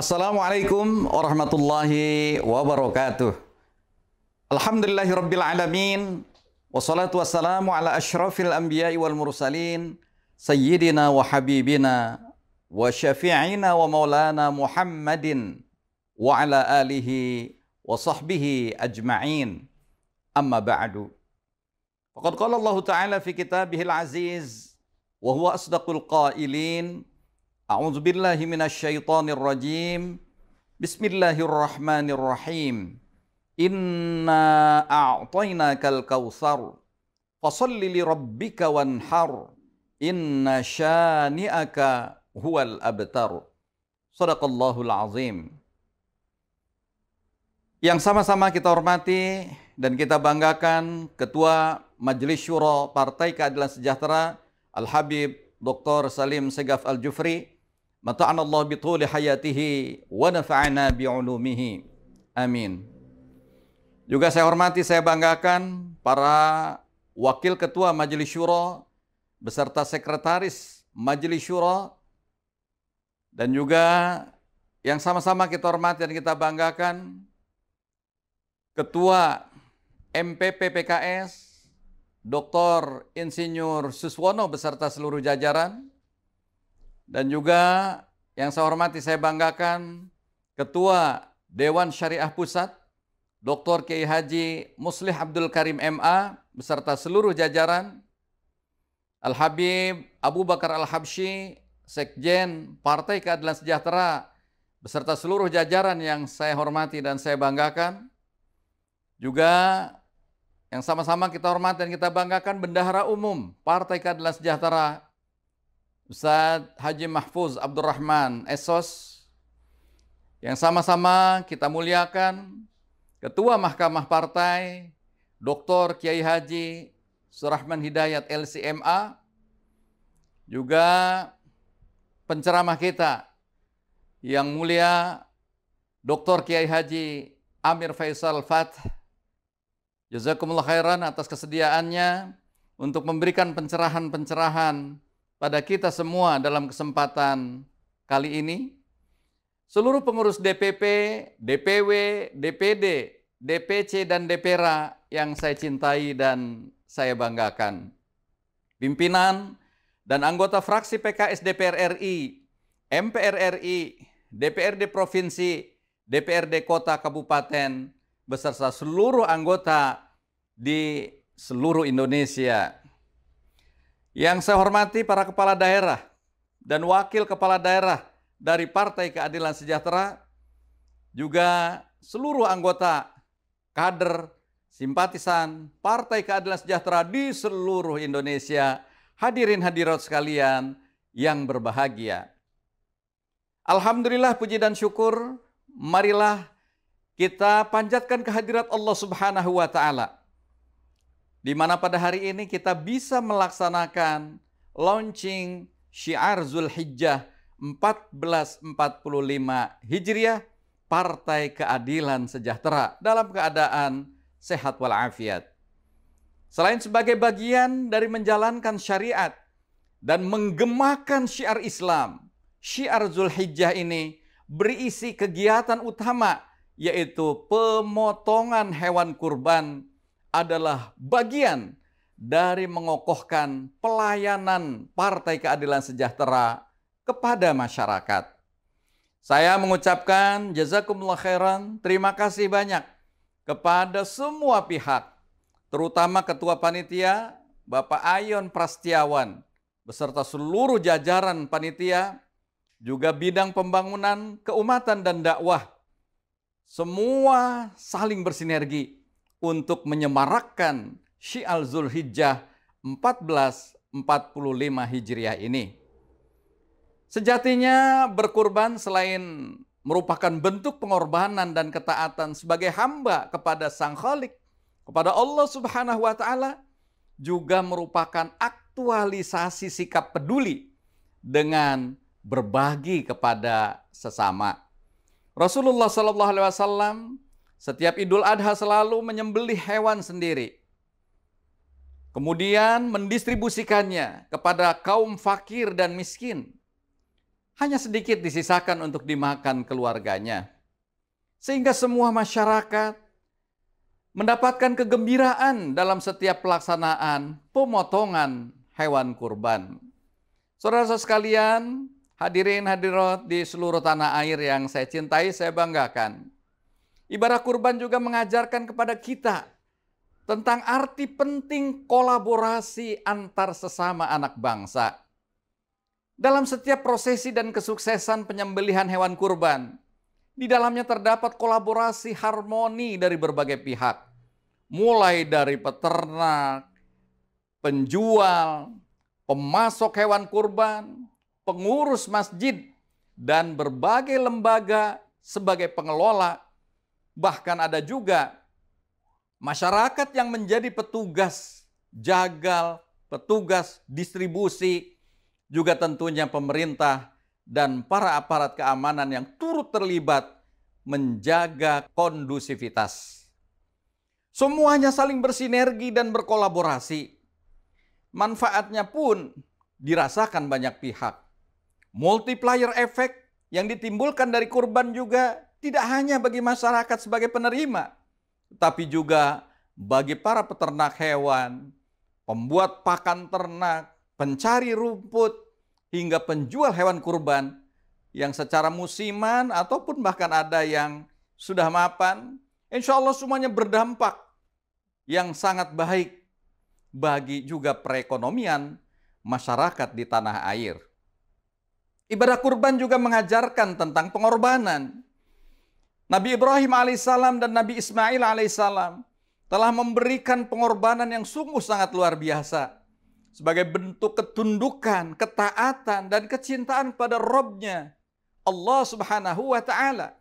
Assalamualaikum warahmatullahi wabarakatuh. Alhamdulillahirabbil alamin wassalatu wassalamu ala asyrafil anbiya'i wal mursalin sayyidina wa habibina wa syafi'ina wa maulana Muhammadin wa ala alihi wa sahbihi ajma'in. Amma ba'du. Faqad qala Allah Ta'ala fi kitabihil aziz wa huwa asdaqul qa'ilin A'udzubillahi minasyaitonirrajim. Bismillahirrahmanirrahim. Inna a'tainakal kautsar. Fasalli li rabbika wanhar. Inna syani'aka huwal abtar. Sadaqallahul azim. Yang sama-sama kita hormati dan kita banggakan Ketua Majelis Syuro Partai Keadilan Sejahtera Al-Habib Dr. Salim Segaf Al-Jufri Mata'ana Allah bituli hayatihi wa nafa'ana bi'ulumihi. Amin. Juga saya hormati, saya banggakan para Wakil Ketua Majelis Syuro beserta Sekretaris Majelis Syuro dan juga yang sama-sama kita hormati dan kita banggakan Ketua MPP PKS Dr. Insinyur Suswono beserta seluruh jajaran dan juga yang saya hormati saya banggakan Ketua Dewan Syariah Pusat Dr. Kiai Haji Muslih Abdul Karim MA beserta seluruh jajaran Al Habib Abu Bakar Al Habshi Sekjen Partai Keadilan Sejahtera beserta seluruh jajaran yang saya hormati dan saya banggakan juga yang sama-sama kita hormati dan kita banggakan Bendahara Umum Partai Keadilan Sejahtera Ustaz Haji Mahfuz Abdurrahman Esos yang sama-sama kita muliakan Ketua Mahkamah Partai Dr. Kiai Haji Surahman Hidayat LCMA juga penceramah kita yang mulia Dr. Kiai Haji Amir Faisal Fath Jazakumullah khairan atas kesediaannya untuk memberikan pencerahan-pencerahan pada kita semua dalam kesempatan kali ini. Seluruh pengurus DPP, DPW, DPD, DPC, dan DPRA yang saya cintai dan saya banggakan. Pimpinan dan anggota fraksi PKS DPR RI, MPR RI, DPRD Provinsi, DPRD Kota Kabupaten, beserta seluruh anggota di seluruh Indonesia. Yang saya hormati para kepala daerah dan wakil kepala daerah dari Partai Keadilan Sejahtera, juga seluruh anggota kader, simpatisan Partai Keadilan Sejahtera di seluruh Indonesia, hadirin hadirat sekalian yang berbahagia. Alhamdulillah puji dan syukur, marilah kita panjatkan kehadirat Allah Subhanahu wa taala di mana pada hari ini kita bisa melaksanakan launching Syiar Zulhijjah 1445 Hijriah Partai Keadilan Sejahtera dalam keadaan sehat walafiat. Selain sebagai bagian dari menjalankan syariat dan menggemakan syiar Islam, syiar Zulhijjah ini berisi kegiatan utama yaitu pemotongan hewan kurban adalah bagian dari mengokohkan pelayanan Partai Keadilan Sejahtera kepada masyarakat. Saya mengucapkan jazakumullah khairan, terima kasih banyak kepada semua pihak, terutama Ketua Panitia, Bapak Ayon Prastiawan, beserta seluruh jajaran panitia, juga bidang pembangunan keumatan dan dakwah. Semua saling bersinergi untuk menyemarakkan Syial Zulhijjah 1445 Hijriah ini. Sejatinya berkurban selain merupakan bentuk pengorbanan dan ketaatan sebagai hamba kepada Sang Khalik, kepada Allah Subhanahu wa taala juga merupakan aktualisasi sikap peduli dengan berbagi kepada sesama. Rasulullah Shallallahu alaihi wasallam setiap Idul Adha selalu menyembelih hewan sendiri. Kemudian mendistribusikannya kepada kaum fakir dan miskin. Hanya sedikit disisakan untuk dimakan keluarganya. Sehingga semua masyarakat mendapatkan kegembiraan dalam setiap pelaksanaan pemotongan hewan kurban. Saudara-saudara sekalian, hadirin hadirat di seluruh tanah air yang saya cintai, saya banggakan Ibadah kurban juga mengajarkan kepada kita tentang arti penting kolaborasi antar sesama anak bangsa. Dalam setiap prosesi dan kesuksesan penyembelihan hewan kurban, di dalamnya terdapat kolaborasi harmoni dari berbagai pihak, mulai dari peternak, penjual, pemasok hewan kurban, pengurus masjid, dan berbagai lembaga sebagai pengelola Bahkan ada juga masyarakat yang menjadi petugas jagal, petugas distribusi, juga tentunya pemerintah dan para aparat keamanan yang turut terlibat menjaga kondusivitas. Semuanya saling bersinergi dan berkolaborasi. Manfaatnya pun dirasakan banyak pihak. Multiplier efek yang ditimbulkan dari kurban juga tidak hanya bagi masyarakat sebagai penerima, tapi juga bagi para peternak hewan, pembuat pakan ternak, pencari rumput, hingga penjual hewan kurban yang secara musiman ataupun bahkan ada yang sudah mapan, insya Allah semuanya berdampak yang sangat baik bagi juga perekonomian masyarakat di tanah air. Ibadah kurban juga mengajarkan tentang pengorbanan. Nabi Ibrahim alaihissalam dan Nabi Ismail alaihissalam telah memberikan pengorbanan yang sungguh sangat luar biasa sebagai bentuk ketundukan, ketaatan dan kecintaan pada Robnya Allah Subhanahu wa taala.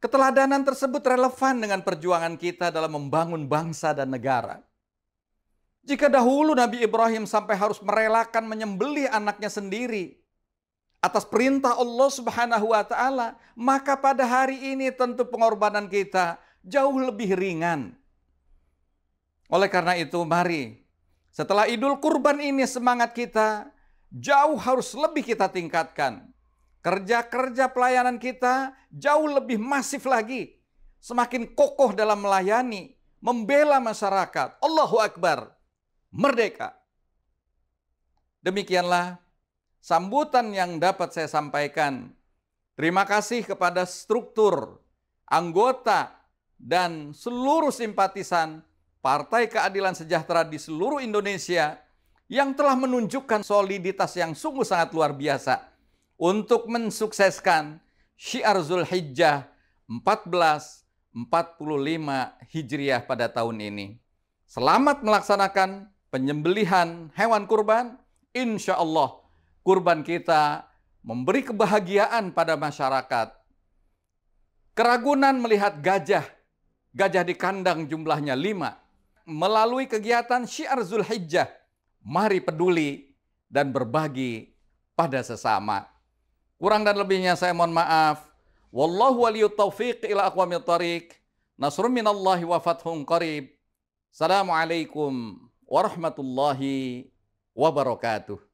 Keteladanan tersebut relevan dengan perjuangan kita dalam membangun bangsa dan negara. Jika dahulu Nabi Ibrahim sampai harus merelakan menyembelih anaknya sendiri atas perintah Allah Subhanahu wa taala, maka pada hari ini tentu pengorbanan kita jauh lebih ringan. Oleh karena itu, mari setelah Idul Kurban ini semangat kita jauh harus lebih kita tingkatkan. Kerja-kerja pelayanan kita jauh lebih masif lagi. Semakin kokoh dalam melayani, membela masyarakat. Allahu Akbar. Merdeka. Demikianlah sambutan yang dapat saya sampaikan. Terima kasih kepada struktur, anggota, dan seluruh simpatisan Partai Keadilan Sejahtera di seluruh Indonesia yang telah menunjukkan soliditas yang sungguh sangat luar biasa untuk mensukseskan Syiar Zulhijjah 1445 Hijriah pada tahun ini. Selamat melaksanakan penyembelihan hewan kurban. Insya Allah kurban kita memberi kebahagiaan pada masyarakat. Keragunan melihat gajah, gajah di kandang jumlahnya lima. Melalui kegiatan syiar Zulhijjah, mari peduli dan berbagi pada sesama. Kurang dan lebihnya saya mohon maaf. Wallahu waliyut taufiq ila aqwamit tariq. Nasrun minallahi wa fathun qarib. Assalamualaikum warahmatullahi wabarakatuh.